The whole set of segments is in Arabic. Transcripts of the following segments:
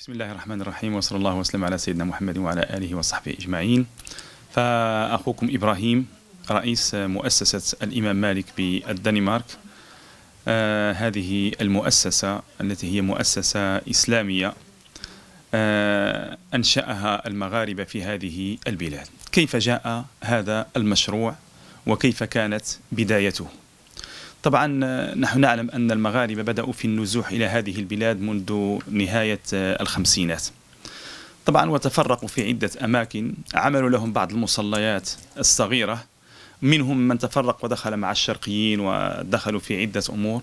بسم الله الرحمن الرحيم وصلى الله وسلم على سيدنا محمد وعلى آله وصحبه أجمعين فأخوكم إبراهيم رئيس مؤسسة الإمام مالك بالدنمارك آه هذه المؤسسة التي هي مؤسسة إسلامية آه أنشأها المغاربة في هذه البلاد كيف جاء هذا المشروع وكيف كانت بدايته طبعا نحن نعلم أن المغاربة بدأوا في النزوح إلى هذه البلاد منذ نهاية الخمسينات طبعا وتفرقوا في عدة أماكن عملوا لهم بعض المصليات الصغيرة منهم من تفرق ودخل مع الشرقيين ودخلوا في عدة أمور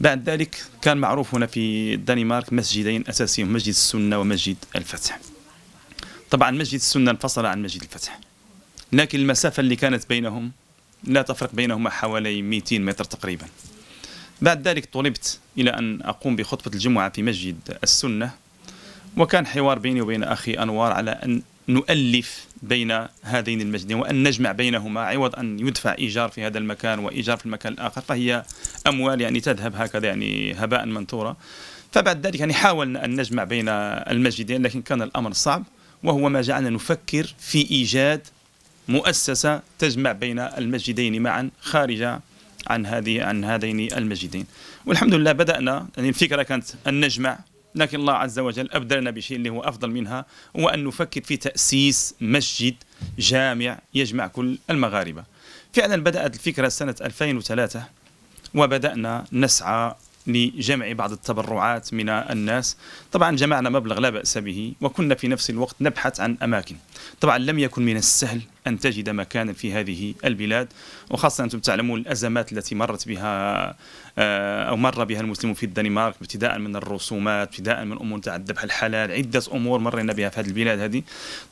بعد ذلك كان معروف هنا في الدنمارك مسجدين أساسيين مسجد السنة ومسجد الفتح طبعا مسجد السنة انفصل عن مسجد الفتح لكن المسافة اللي كانت بينهم لا تفرق بينهما حوالي 200 متر تقريبا بعد ذلك طلبت إلى أن أقوم بخطبة الجمعة في مسجد السنة وكان حوار بيني وبين أخي أنوار على أن نؤلف بين هذين المسجدين وأن نجمع بينهما عوض أن يدفع إيجار في هذا المكان وإيجار في المكان الآخر فهي أموال يعني تذهب هكذا يعني هباء منثورا فبعد ذلك يعني حاولنا أن نجمع بين المسجدين لكن كان الأمر صعب وهو ما جعلنا نفكر في إيجاد مؤسسة تجمع بين المسجدين معا خارج عن هذه عن هذين المسجدين والحمد لله بدأنا يعني الفكرة كانت أن نجمع لكن الله عز وجل أبدلنا بشيء اللي هو أفضل منها هو أن نفكر في تأسيس مسجد جامع يجمع كل المغاربة فعلا بدأت الفكرة سنة 2003 وبدأنا نسعى لجمع بعض التبرعات من الناس طبعا جمعنا مبلغ لا بأس به وكنا في نفس الوقت نبحث عن أماكن طبعا لم يكن من السهل أن تجد مكانا في هذه البلاد وخاصة أنتم تعلمون الأزمات التي مرت بها آه، أو مر بها المسلمون في الدنمارك ابتداء من الرسومات ابتداء من أمور تاع الذبح الحلال عدة أمور مرينا بها في هذه البلاد هذه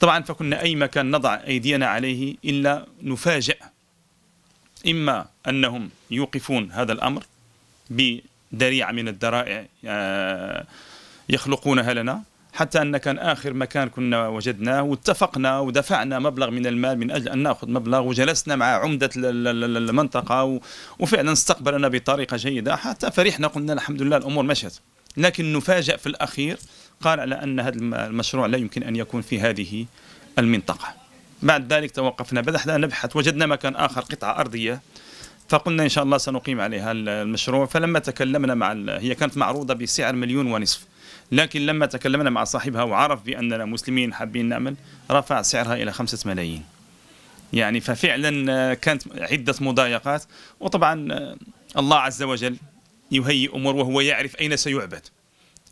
طبعا فكنا أي مكان نضع أيدينا عليه إلا نفاجأ إما أنهم يوقفون هذا الأمر بدريعة من الذرائع آه، يخلقونها لنا حتى أن كان آخر مكان كنا وجدناه واتفقنا ودفعنا مبلغ من المال من أجل أن نأخذ مبلغ وجلسنا مع عمدة المنطقة وفعلا استقبلنا بطريقة جيدة حتى فرحنا قلنا الحمد لله الأمور مشت لكن نفاجئ في الأخير قال على أن هذا المشروع لا يمكن أن يكون في هذه المنطقة بعد ذلك توقفنا بدأنا نبحث وجدنا مكان آخر قطعة أرضية فقلنا ان شاء الله سنقيم عليها المشروع فلما تكلمنا مع هي كانت معروضه بسعر مليون ونصف لكن لما تكلمنا مع صاحبها وعرف باننا مسلمين حابين نعمل رفع سعرها الى خمسة ملايين يعني ففعلا آه، كانت عده مضايقات وطبعا آه، الله عز وجل يهيئ امور وهو يعرف اين سيعبد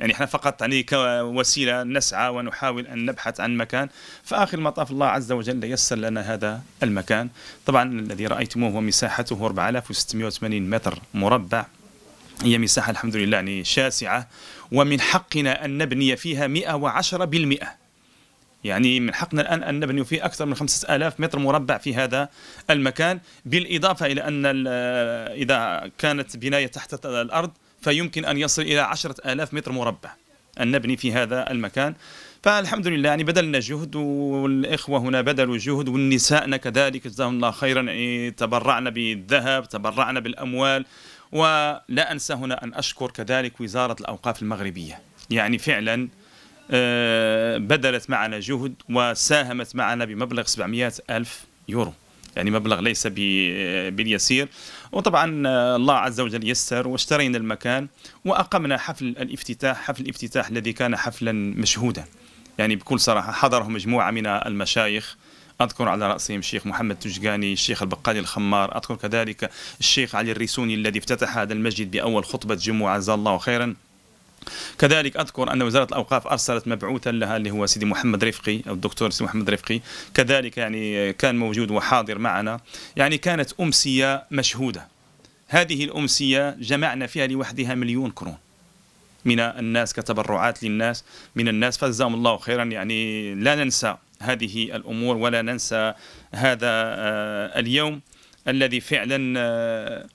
يعني احنا فقط يعني كوسيله نسعى ونحاول ان نبحث عن مكان فاخر المطاف الله عز وجل يسر لنا هذا المكان طبعا الذي رايتموه هو مساحته 4680 متر مربع هي مساحه الحمد لله يعني شاسعه ومن حقنا ان نبني فيها 110% يعني من حقنا الآن أن نبني في أكثر من 5000 متر مربع في هذا المكان بالإضافة إلى أن إذا كانت بناية تحت الأرض فيمكن أن يصل إلى عشرة آلاف متر مربع أن نبني في هذا المكان فالحمد لله يعني بذلنا جهد والإخوة هنا بذلوا جهد والنساء كذلك جزاهم الله خيرا يعني تبرعنا بالذهب تبرعنا بالأموال ولا أنسى هنا أن أشكر كذلك وزارة الأوقاف المغربية يعني فعلا آه، بذلت معنا جهد وساهمت معنا بمبلغ 700 ألف يورو يعني مبلغ ليس باليسير وطبعا آه، الله عز وجل يسر واشترينا المكان وأقمنا حفل الافتتاح حفل الافتتاح الذي كان حفلا مشهودا يعني بكل صراحة حضره مجموعة من المشايخ أذكر على رأسهم الشيخ محمد تجاني الشيخ البقالي الخمار أذكر كذلك الشيخ علي الريسوني الذي افتتح هذا المسجد بأول خطبة جمعة جزاه الله خيرا كذلك اذكر ان وزاره الاوقاف ارسلت مبعوثا لها اللي هو سيدي محمد رفقي او الدكتور سيدي محمد رفقي كذلك يعني كان موجود وحاضر معنا يعني كانت امسيه مشهوده هذه الامسيه جمعنا فيها لوحدها مليون كرون من الناس كتبرعات للناس من الناس فجزاهم الله خيرا يعني لا ننسى هذه الامور ولا ننسى هذا آه، اليوم الذي فعلا آه،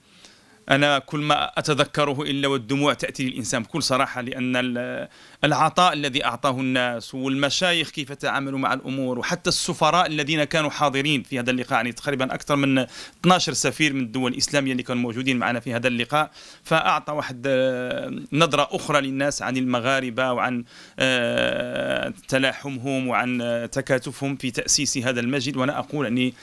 أنا كل ما أتذكره إلا والدموع تأتي للإنسان بكل صراحة لأن العطاء الذي أعطاه الناس والمشايخ كيف تعاملوا مع الأمور وحتى السفراء الذين كانوا حاضرين في هذا اللقاء يعني تقريبا أكثر من 12 سفير من الدول الإسلامية اللي كانوا موجودين معنا في هذا اللقاء فأعطى واحد نظرة أخرى للناس عن المغاربة وعن آه، تلاحمهم وعن تكاتفهم في تأسيس هذا المسجد وأنا أقول أني يعني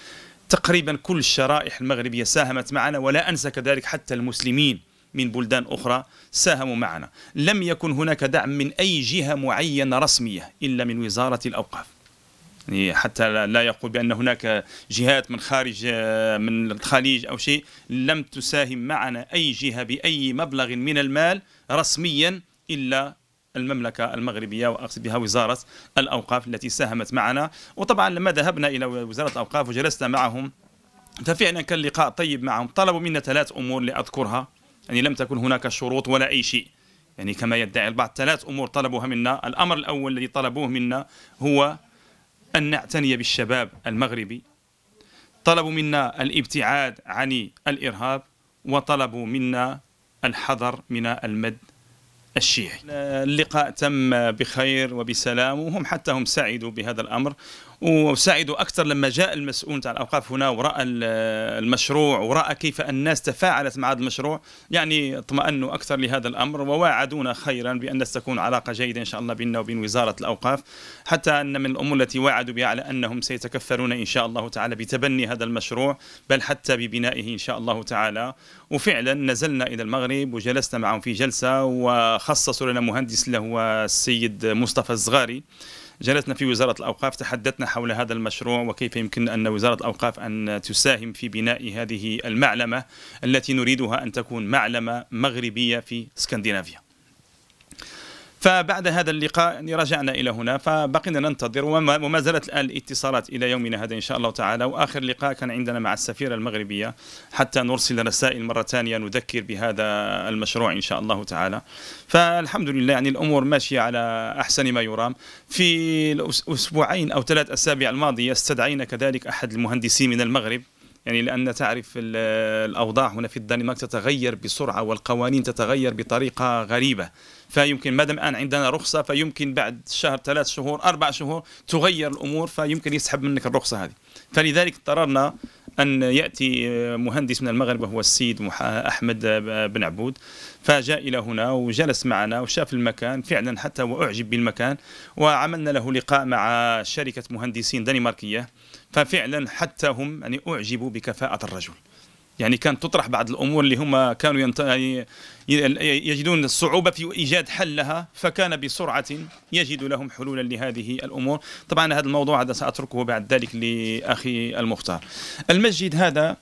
تقريبا كل الشرائح المغربية ساهمت معنا ولا أنسى كذلك حتى المسلمين من بلدان أخرى ساهموا معنا لم يكن هناك دعم من أي جهة معينة رسمية إلا من وزارة الأوقاف يعني حتى لا يقول بأن هناك جهات من خارج من الخليج أو شيء لم تساهم معنا أي جهة بأي مبلغ من المال رسميا إلا المملكة المغربية وأقصد بها وزارة الأوقاف التي ساهمت معنا وطبعا لما ذهبنا إلى وزارة الأوقاف وجلسنا معهم ففعلا كان لقاء طيب معهم طلبوا منا ثلاث أمور لأذكرها يعني لم تكن هناك شروط ولا أي شيء يعني كما يدعي البعض ثلاث أمور طلبوها منا الأمر الأول الذي طلبوه منا هو أن نعتني بالشباب المغربي طلبوا منا الابتعاد عن الإرهاب وطلبوا منا الحذر من المد الشيعي اللقاء تم بخير وبسلام وهم حتى هم سعدوا بهذا الأمر وسعدوا اكثر لما جاء المسؤول تاع الاوقاف هنا وراى المشروع وراى كيف الناس تفاعلت مع هذا المشروع يعني اطمأنوا اكثر لهذا الامر وواعدونا خيرا بان ستكون علاقه جيده ان شاء الله بيننا وبين وزاره الاوقاف حتى ان من الامور التي وعدوا بها على انهم سيتكفلون ان شاء الله تعالى بتبني هذا المشروع بل حتى ببنائه ان شاء الله تعالى وفعلا نزلنا الى المغرب وجلسنا معهم في جلسه وخصصوا لنا مهندس له هو السيد مصطفى الزغاري جلسنا في وزارة الأوقاف تحدثنا حول هذا المشروع وكيف يمكن أن وزارة الأوقاف أن تساهم في بناء هذه المعلمة التي نريدها أن تكون معلمة مغربية في اسكندنافيا فبعد هذا اللقاء يعني رجعنا الى هنا فبقينا ننتظر وما, وما زالت الان الاتصالات الى يومنا هذا ان شاء الله تعالى واخر لقاء كان عندنا مع السفيره المغربيه حتى نرسل رسائل مره ثانيه نذكر بهذا المشروع ان شاء الله تعالى فالحمد لله يعني الامور ماشيه على احسن ما يرام في الاسبوعين او ثلاث اسابيع الماضيه استدعينا كذلك احد المهندسين من المغرب يعني لأن تعرف الأوضاع هنا في الدنمارك تتغير بسرعة والقوانين تتغير بطريقة غريبة فيمكن ما دام الآن عندنا رخصة فيمكن بعد شهر ثلاث شهور أربع شهور تغير الأمور فيمكن يسحب منك الرخصة هذه فلذلك اضطررنا أن يأتي مهندس من المغرب وهو السيد أحمد بن عبود فجاء إلى هنا وجلس معنا وشاف المكان فعلا حتى وأعجب بالمكان وعملنا له لقاء مع شركة مهندسين دنماركية ففعلا حتى هم يعني أعجبوا بكفاءة الرجل يعني كانت تطرح بعض الامور اللي هم كانوا ينت... يعني يجدون الصعوبه في ايجاد حل لها فكان بسرعه يجد لهم حلولا لهذه الامور طبعا هذا الموضوع هذا ساتركه بعد ذلك لاخي المختار المسجد هذا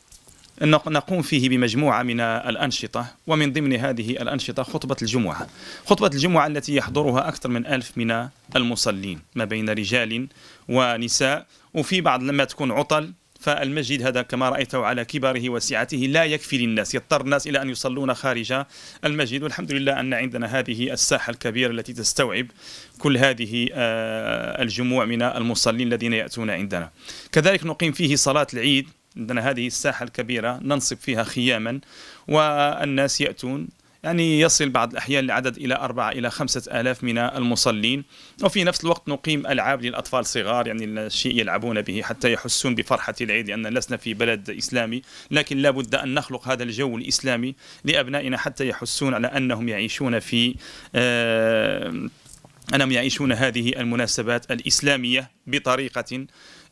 نقوم فيه بمجموعة من الأنشطة ومن ضمن هذه الأنشطة خطبة الجمعة خطبة الجمعة التي يحضرها أكثر من ألف من المصلين ما بين رجال ونساء وفي بعض لما تكون عطل فالمسجد هذا كما رأيته على كبره وسعته لا يكفي للناس يضطر الناس إلى أن يصلون خارج المسجد والحمد لله أن عندنا هذه الساحة الكبيرة التي تستوعب كل هذه آه، الجموع من المصلين الذين يأتون عندنا كذلك نقيم فيه صلاة العيد عندنا هذه الساحة الكبيرة ننصب فيها خياما والناس يأتون يعني يصل بعض الأحيان العدد إلى أربعة إلى خمسة آلاف من المصلين وفي نفس الوقت نقيم ألعاب للأطفال الصغار يعني الشيء يلعبون به حتى يحسون بفرحة العيد لأن لسنا في بلد إسلامي لكن لا بد أن نخلق هذا الجو الإسلامي لأبنائنا حتى يحسون على أنهم يعيشون في آه، أنهم يعيشون هذه المناسبات الإسلامية بطريقة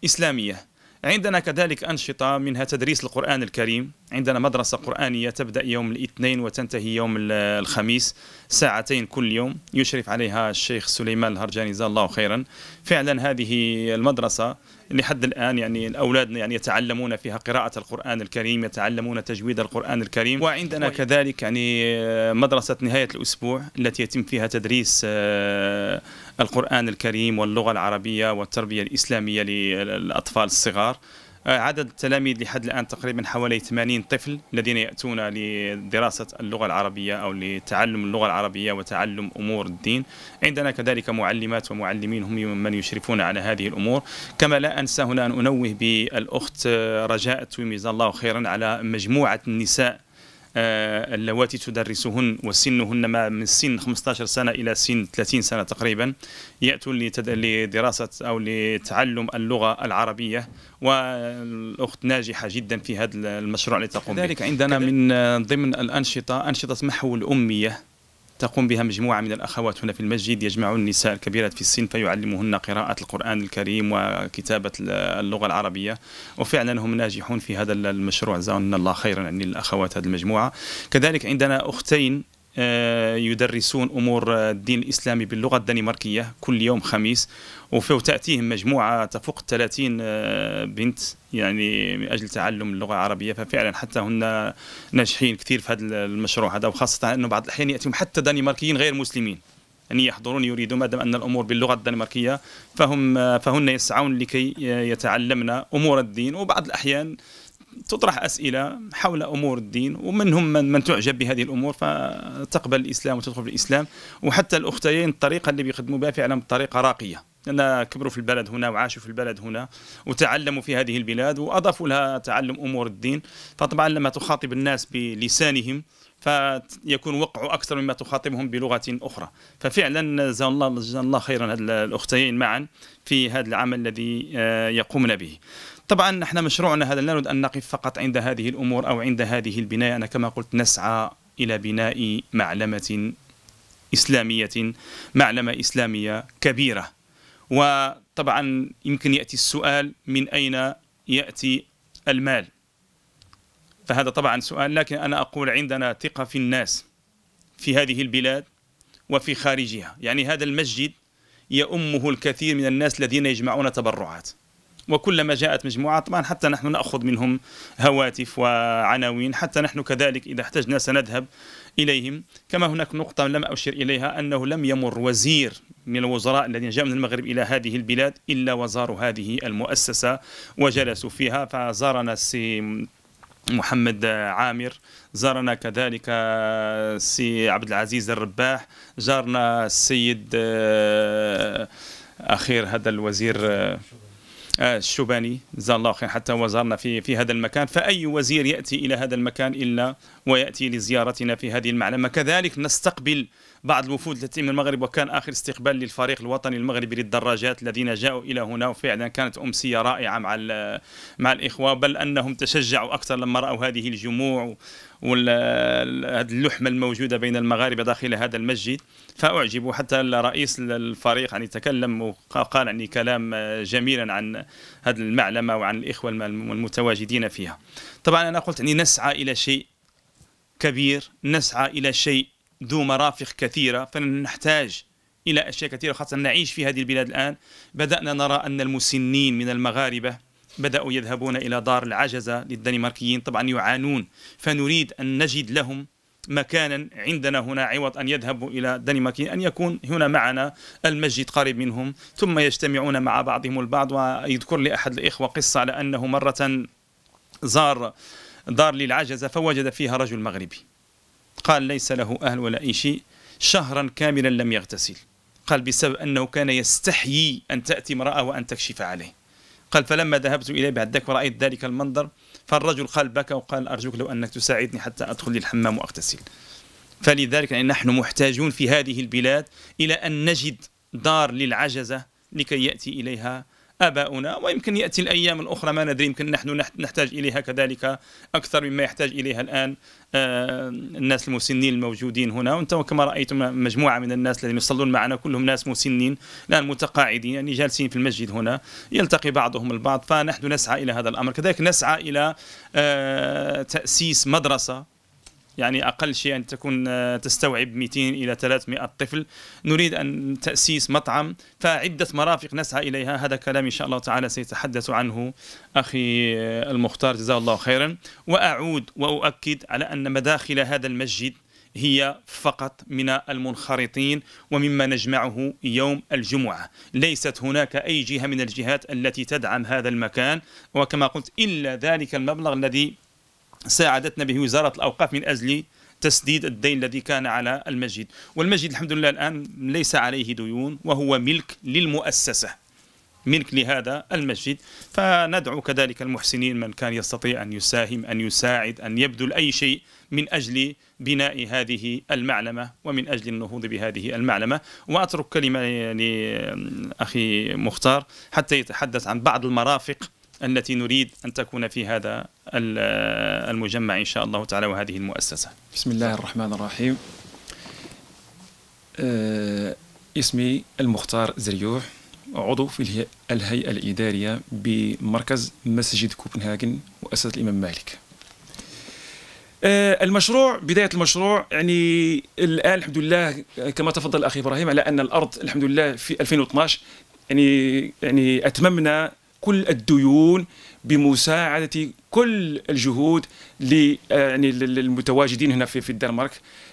إسلامية عندنا كذلك أنشطة منها تدريس القرآن الكريم عندنا مدرسة قرآنية تبدأ يوم الاثنين وتنتهي يوم الخميس ساعتين كل يوم يشرف عليها الشيخ سليمان الهرجاني جزاه الله خيرا فعلا هذه المدرسة لحد الآن يعني الأولاد يعني يتعلمون فيها قراءة القرآن الكريم يتعلمون تجويد القرآن الكريم وعندنا كذلك يعني مدرسة نهاية الأسبوع التي يتم فيها تدريس آه، القرآن الكريم واللغة العربية والتربية الإسلامية للأطفال الصغار عدد التلاميذ لحد الآن تقريبا حوالي 80 طفل الذين يأتون لدراسة اللغة العربية أو لتعلم اللغة العربية وتعلم أمور الدين عندنا كذلك معلمات ومعلمين هم من يشرفون على هذه الأمور كما لا أنسى هنا أن أنوه بالأخت رجاء تويميز الله خيرا على مجموعة النساء آه، اللواتي تدرسهن وسنهن ما من سن 15 سنة إلى سن 30 سنة تقريبا يأتون لدراسة أو لتعلم اللغة العربية والأخت ناجحة جدا في هذا المشروع اللي تقوم به كذلك عندنا من ضمن الأنشطة أنشطة محو الأمية تقوم بها مجموعة من الأخوات هنا في المسجد يجمعون النساء الكبيرات في السن فيعلمهن قراءة القرآن الكريم وكتابة اللغة العربية وفعلا هم ناجحون في هذا المشروع جزاهن الله خيرا عن الأخوات هذه المجموعة كذلك عندنا أختين آه، يدرسون امور الدين الاسلامي باللغه الدنماركيه كل يوم خميس وفيه تاتيهم مجموعه تفوق 30 آه، بنت يعني من اجل تعلم اللغه العربيه ففعلا حتى هن ناجحين كثير في هذا المشروع هذا وخاصه انه بعض الاحيان ياتيهم حتى دنماركيين غير مسلمين أن يعني يحضرون يريدون ما دام أن الأمور باللغة الدنماركية فهم فهن يسعون لكي يتعلمن أمور الدين وبعض الأحيان تطرح اسئله حول امور الدين ومنهم من, من تعجب بهذه الامور فتقبل الاسلام وتدخل في الاسلام وحتى الاختين الطريقه اللي بيخدموا بها فعلا بطريقه راقيه لان كبروا في البلد هنا وعاشوا في البلد هنا وتعلموا في هذه البلاد واضافوا لها تعلم امور الدين فطبعا لما تخاطب الناس بلسانهم فيكون وقعه أكثر مما تخاطبهم بلغة أخرى ففعلا جزا الله, جزا الله خيرا الأختين معا في هذا العمل الذي آه، يقومن به طبعا نحن مشروعنا هذا لا نريد أن نقف فقط عند هذه الأمور أو عند هذه البناية أنا كما قلت نسعى إلى بناء معلمة إسلامية معلمة إسلامية كبيرة وطبعا يمكن يأتي السؤال من أين يأتي المال فهذا طبعا سؤال لكن أنا أقول عندنا ثقة في الناس في هذه البلاد وفي خارجها يعني هذا المسجد يأمه الكثير من الناس الذين يجمعون تبرعات وكلما جاءت مجموعة طبعا حتى نحن نأخذ منهم هواتف وعناوين حتى نحن كذلك إذا احتجنا سنذهب إليهم كما هناك نقطة لم أشر إليها أنه لم يمر وزير من الوزراء الذين جاء من المغرب إلى هذه البلاد إلا وزاروا هذه المؤسسة وجلسوا فيها فزارنا السي محمد عامر زارنا كذلك السي عبد العزيز الرباح زارنا السيد آه، اخير هذا الوزير آه، آه، الشوباني جزاه الله خير حتى وزارنا في في هذا المكان فاي وزير ياتي الى هذا المكان الا وياتي لزيارتنا في هذه المعلمه كذلك نستقبل بعض الوفود التي من المغرب وكان آخر استقبال للفريق الوطني المغربي للدراجات الذين جاءوا إلى هنا وفعلا كانت أمسية رائعة مع مع الإخوة بل أنهم تشجعوا أكثر لما رأوا هذه الجموع وهذه اللحمه الموجوده بين المغاربه داخل هذا المسجد فاعجبوا حتى رئيس الفريق يعني تكلم وقال يعني كلام جميلا عن هذه المعلمه وعن الاخوه المتواجدين فيها. طبعا انا قلت يعني نسعى الى شيء كبير، نسعى الى شيء ذو مرافق كثيرة فنحتاج إلى أشياء كثيرة خاصة نعيش في هذه البلاد الآن بدأنا نرى أن المسنين من المغاربة بدأوا يذهبون إلى دار العجزة للدنماركيين طبعا يعانون فنريد أن نجد لهم مكانا عندنا هنا عوض أن يذهبوا إلى الدنمارك أن يكون هنا معنا المسجد قريب منهم ثم يجتمعون مع بعضهم البعض ويذكر لي أحد الإخوة قصة على أنه مرة زار دار للعجزة فوجد فيها رجل مغربي قال ليس له أهل ولا أي شيء شهرا كاملا لم يغتسل قال بسبب أنه كان يستحيي أن تأتي امرأة وأن تكشف عليه قال فلما ذهبت إليه بعد ذلك ورأيت ذلك المنظر فالرجل قال بكى وقال أرجوك لو أنك تساعدني حتى أدخل للحمام وأغتسل فلذلك يعني نحن محتاجون في هذه البلاد إلى أن نجد دار للعجزة لكي يأتي إليها آباؤنا ويمكن يأتي الأيام الأخرى ما ندري يمكن نحن نحتاج إليها كذلك أكثر مما يحتاج إليها الآن آه، الناس المسنين الموجودين هنا وانتم كما رأيتم مجموعة من الناس الذين يصلون معنا كلهم ناس مسنين الآن متقاعدين يعني جالسين في المسجد هنا يلتقي بعضهم البعض فنحن نسعى إلى هذا الأمر كذلك نسعى إلى آه، تأسيس مدرسة يعني أقل شيء أن تكون آه، تستوعب 200 إلى 300 طفل نريد أن تأسيس مطعم فعدة مرافق نسعى إليها هذا كلام إن شاء الله تعالى سيتحدث عنه أخي آه، المختار جزاه الله خيرا وأعود وأؤكد على أن مداخل هذا المسجد هي فقط من المنخرطين ومما نجمعه يوم الجمعة ليست هناك أي جهة من الجهات التي تدعم هذا المكان وكما قلت إلا ذلك المبلغ الذي ساعدتنا به وزارة الأوقاف من أجل تسديد الدين الذي كان على المسجد والمسجد الحمد لله الآن ليس عليه ديون وهو ملك للمؤسسة ملك لهذا المسجد فندعو كذلك المحسنين من كان يستطيع أن يساهم أن يساعد أن يبذل أي شيء من أجل بناء هذه المعلمة ومن أجل النهوض بهذه المعلمة وأترك كلمة لأخي مختار حتى يتحدث عن بعض المرافق التي نريد أن تكون في هذا المجمع إن شاء الله تعالى وهذه المؤسسة بسم الله الرحمن الرحيم أه اسمي المختار زريوح عضو في الهيئة الإدارية بمركز مسجد كوبنهاجن مؤسسة الإمام مالك آه، المشروع بدايه المشروع يعني الان الحمد لله كما تفضل الاخ ابراهيم على ان الارض الحمد لله في 2012 يعني يعني اتممنا كل الديون بمساعدة كل الجهود يعني المتواجدين هنا في الدنمارك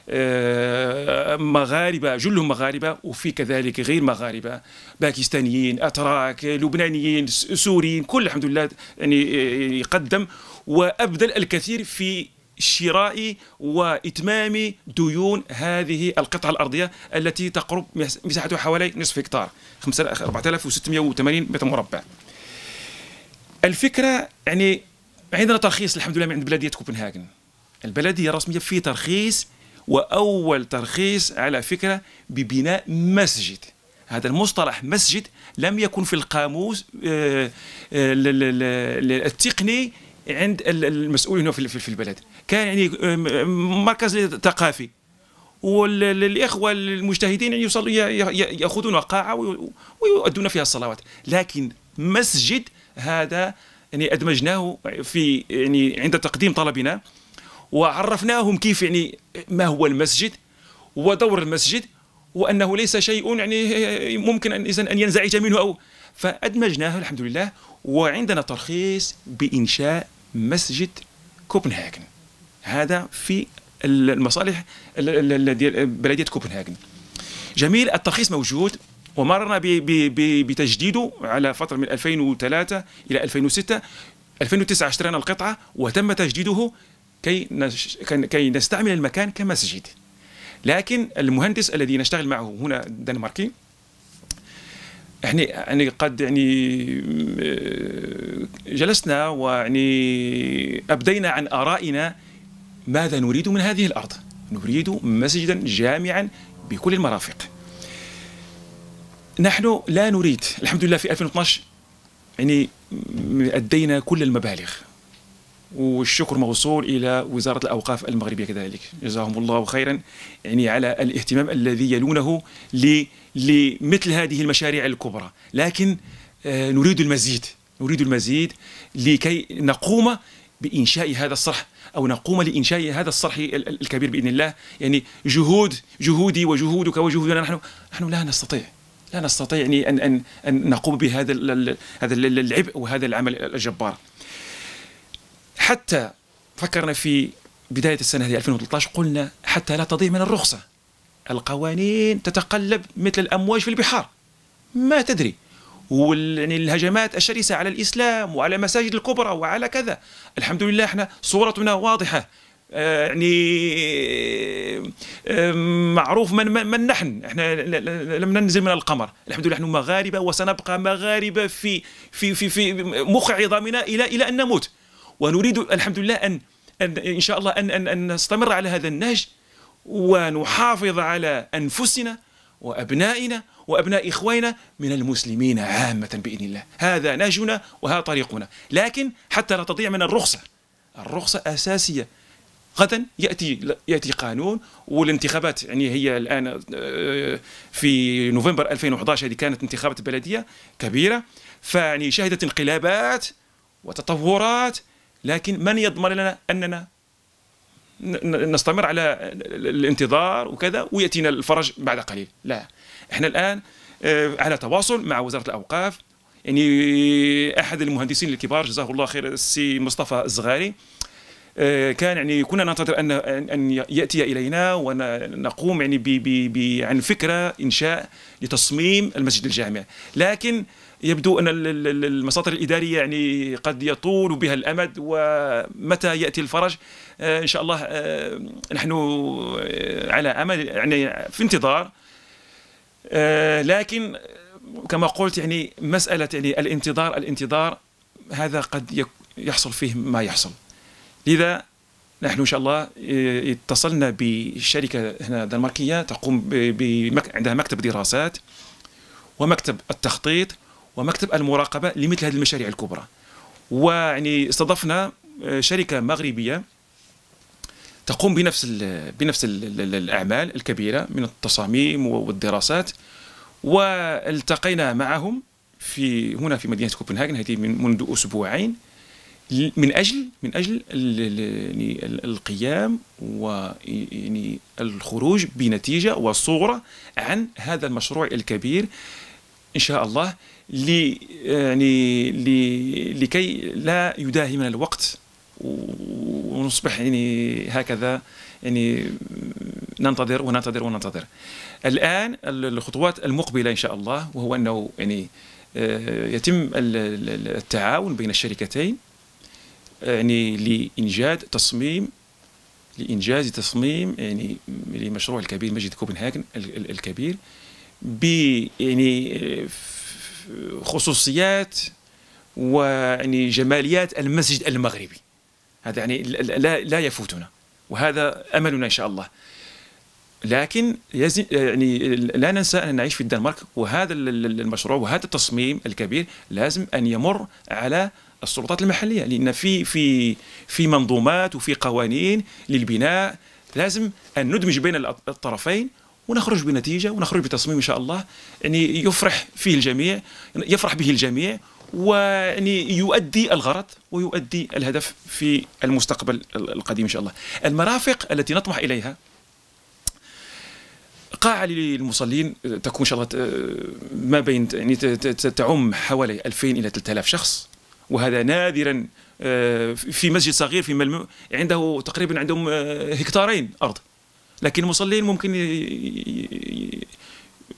آه، مغاربة جلهم مغاربة وفي كذلك غير مغاربة باكستانيين أتراك لبنانيين سوريين كل الحمد لله يعني آه، يقدم وأبذل الكثير في شراء وإتمام ديون هذه القطعة الأرضية التي تقرب مساحتها حوالي نصف هكتار 4680 متر مربع الفكره يعني عندنا ترخيص الحمد لله من عند بلديه كوبنهاجن البلديه الرسميه في ترخيص واول ترخيص على فكره ببناء مسجد هذا المصطلح مسجد لم يكن في القاموس آه، آه، التقني عند المسؤولين في البلد كان يعني آه، مركز ثقافي والاخوه المجتهدين يعني يصلوا ياخذون قاعه ويؤدون فيها الصلوات لكن مسجد هذا يعني ادمجناه في يعني عند تقديم طلبنا وعرفناهم كيف يعني ما هو المسجد ودور المسجد وانه ليس شيء يعني ممكن الانسان ان ينزعج منه او فادمجناه الحمد لله وعندنا ترخيص بانشاء مسجد كوبنهاجن هذا في المصالح بلديه كوبنهاجن جميل الترخيص موجود ومررنا بتجديده على فتره من 2003 الى 2006 2009 اشترينا القطعه وتم تجديده كي نش... كي نستعمل المكان كمسجد لكن المهندس الذي نشتغل معه هنا دنماركي احنا يعني-, يعني قد يعني آه، جلسنا ويعني ابدينا عن ارائنا ماذا نريد من هذه الارض نريد مسجدا جامعا بكل المرافق نحن لا نريد الحمد لله في 2012 يعني أدينا كل المبالغ والشكر موصول الى وزاره الاوقاف المغربيه كذلك جزاهم الله خيرا يعني على الاهتمام الذي يلونه لمثل هذه المشاريع الكبرى لكن آه، نريد المزيد نريد المزيد لكي نقوم بانشاء هذا الصرح او نقوم لانشاء هذا الصرح الكبير باذن الله يعني جهود جهودي وجهودك وجهودنا نحن نحن لا نستطيع لا نستطيع يعني ان ان ان نقوم بهذا هذا العبء وهذا العمل الجبار. حتى فكرنا في بدايه السنه هذه 2013 قلنا حتى لا تضيع من الرخصه القوانين تتقلب مثل الامواج في البحار ما تدري يعني الهجمات الشرسه على الاسلام وعلى المساجد الكبرى وعلى كذا الحمد لله احنا صورتنا واضحه يعني معروف من, من نحن احنا لم ننزل من القمر الحمد لله نحن مغاربه وسنبقى مغاربه في في في في مخ عظامنا الى الى ان نموت ونريد الحمد لله ان ان ان شاء الله ان ان, أن نستمر على هذا النهج ونحافظ على انفسنا وابنائنا وابناء اخواننا من المسلمين عامه باذن الله هذا نهجنا وهذا طريقنا لكن حتى لا تضيع من الرخصه الرخصه اساسيه غدا ياتي ياتي قانون والانتخابات يعني هي الان آه، في نوفمبر 2011 هذه كانت انتخابات بلديه كبيره فيعني شهدت انقلابات وتطورات لكن من يضمن لنا اننا نستمر على الانتظار وكذا وياتينا الفرج بعد قليل لا احنا الان آه، على تواصل مع وزاره الاوقاف يعني احد المهندسين الكبار جزاه الله خير السي مصطفى الزغاري آه، كان يعني كنا ننتظر ان ان ياتي الينا ونقوم يعني ب ب ب عن فكره انشاء لتصميم المسجد الجامع لكن يبدو ان المساطر الاداريه يعني قد يطول بها الامد ومتى ياتي الفرج آه، ان شاء الله آه، نحن على امل يعني في انتظار لكن كما قلت يعني مساله يعني الانتظار الانتظار هذا قد يحصل فيه ما يحصل لذا نحن ان شاء الله إيه، اتصلنا بشركه هنا دنماركيه تقوم بمك... عندها مكتب دراسات ومكتب التخطيط ومكتب المراقبه لمثل هذه المشاريع الكبرى ويعني استضفنا آه، شركه مغربيه تقوم بنفس ال بنفس ال الاعمال الكبيره من التصاميم والدراسات والتقينا معهم في هنا في مدينه كوبنهاجن هذه منذ اسبوعين من اجل من اجل يعني القيام ويعني الخروج بنتيجه وصوره عن هذا المشروع الكبير ان شاء الله لي يعني لي لكي لا يداهمنا الوقت ونصبح يعني هكذا يعني ننتظر وننتظر وننتظر الان الخطوات المقبله ان شاء الله وهو انه يعني آه، يتم التعاون بين الشركتين يعني لانجاد تصميم لإنجاز تصميم يعني لمشروع الكبير مسجد كوبنهاجن الكبير ب يعني خصوصيات ويعني جماليات المسجد المغربي هذا يعني لا لا يفوتنا وهذا املنا ان شاء الله لكن يعني لا ننسى ان نعيش في الدنمارك وهذا المشروع وهذا التصميم الكبير لازم ان يمر على السلطات المحليه لان في في في منظومات وفي قوانين للبناء لازم ان ندمج بين الطرفين ونخرج بنتيجه ونخرج بتصميم ان شاء الله يعني يفرح فيه الجميع يفرح به الجميع ويعني يؤدي الغرض ويؤدي الهدف في المستقبل القديم ان شاء الله. المرافق التي نطمح اليها قاعة للمصلين تكون ان شاء الله آه، ما بين يعني تعم حوالي 2000 الى 3000 شخص وهذا نادرا آه، في مسجد صغير في ملمو عنده تقريبا عندهم آه، هكتارين أرض لكن المصلين ممكن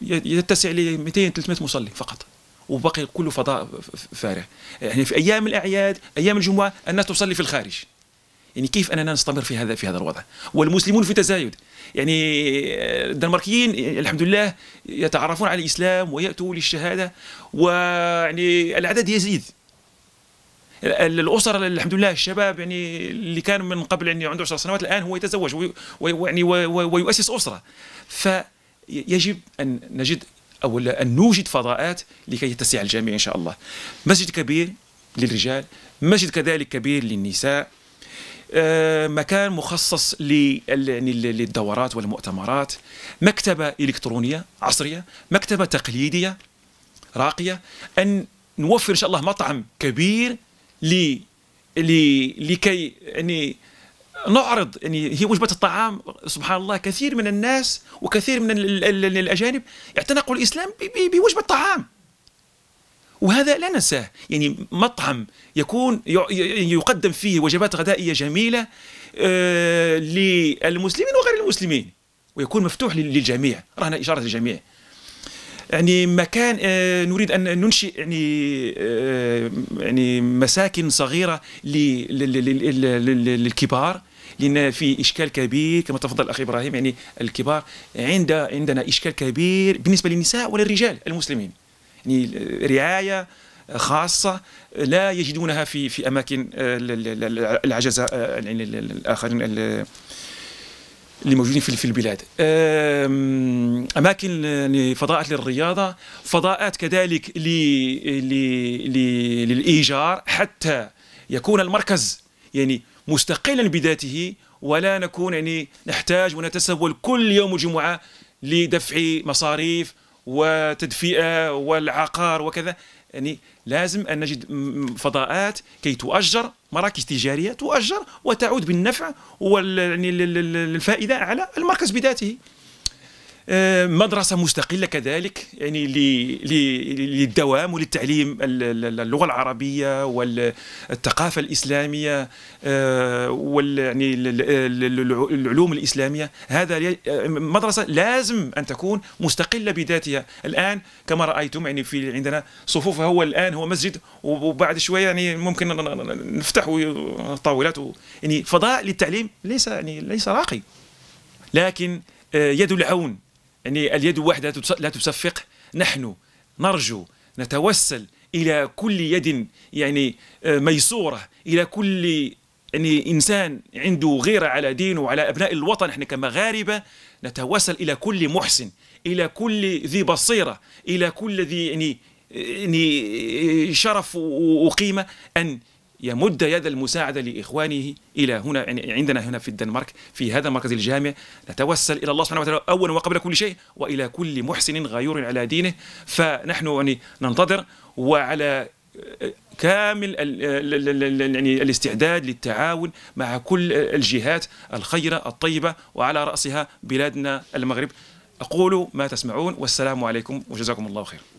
يتسع ل 200 300 مصلي فقط وبقي كله فضاء فارغ يعني في ايام الاعياد ايام الجمعه الناس تصلي في الخارج يعني كيف اننا نستمر في هذا في هذا الوضع والمسلمون في تزايد يعني آه، الدنماركيين الحمد لله يتعرفون على الاسلام وياتوا للشهاده ويعني العدد يزيد الاسر الحمد لله الشباب يعني اللي كان من قبل يعني عنده 10 سنوات الان هو يتزوج ويعني ويؤسس اسره فيجب ان نجد او ان نوجد فضاءات لكي يتسع الجميع ان شاء الله مسجد كبير للرجال مسجد كذلك كبير للنساء آه، مكان مخصص يعني للدورات والمؤتمرات مكتبة إلكترونية عصرية مكتبة تقليدية راقية أن نوفر إن شاء الله مطعم كبير لي لي لكي يعني نعرض يعني هي وجبه الطعام سبحان الله كثير من الناس وكثير من الاجانب يعتنقوا الاسلام بوجبه الطعام وهذا لا ننساه يعني مطعم يكون يعني يقدم فيه وجبات غذائيه جميله آه، للمسلمين وغير المسلمين ويكون مفتوح للجميع راهنا اشاره للجميع يعني مكان نريد ان ننشئ يعني يعني مساكن صغيره للكبار لان في اشكال كبير كما تفضل الاخ ابراهيم يعني الكبار عند عندنا اشكال كبير بالنسبه للنساء وللرجال المسلمين يعني رعايه خاصه لا يجدونها في في اماكن العجزه يعني الاخرين اللي موجودين في في البلاد اماكن فضاءات للرياضه فضاءات كذلك للايجار حتى يكون المركز يعني مستقلا بذاته ولا نكون يعني نحتاج ونتسول كل يوم الجمعه لدفع مصاريف وتدفئه والعقار وكذا يعني لازم ان نجد فضاءات كي تؤجر مراكز تجاريه تؤجر وتعود بالنفع والفائده يعني على المركز بذاته آه، مدرسة مستقلة كذلك يعني للدوام وللتعليم اللغة العربية والثقافة الإسلامية آه، وال يعني العلوم الإسلامية هذا مدرسة لازم أن تكون مستقلة بذاتها الآن كما رأيتم يعني في عندنا صفوف هو الآن هو مسجد وبعد شوية يعني ممكن نفتح طاولات يعني فضاء للتعليم ليس يعني ليس راقي لكن آه، يد العون يعني اليد واحدة لا تصفق نحن نرجو نتوسل الى كل يد يعني آه، ميسوره الى كل يعني انسان عنده غيره على دينه وعلى ابناء الوطن احنا كمغاربه نتوسل الى كل محسن الى كل ذي بصيره الى كل ذي يعني يعني آه، شرف وقيمه ان يمد يد المساعدة لإخوانه إلى هنا يعني عندنا هنا في الدنمارك في هذا المركز الجامع نتوسل إلى الله سبحانه وتعالى أولا وقبل كل شيء وإلى كل محسن غيور على دينه فنحن يعني ننتظر وعلى آه، كامل يعني الاستعداد للتعاون مع كل الجهات الخيرة الطيبة وعلى رأسها بلادنا المغرب أقول ما تسمعون والسلام عليكم وجزاكم الله خير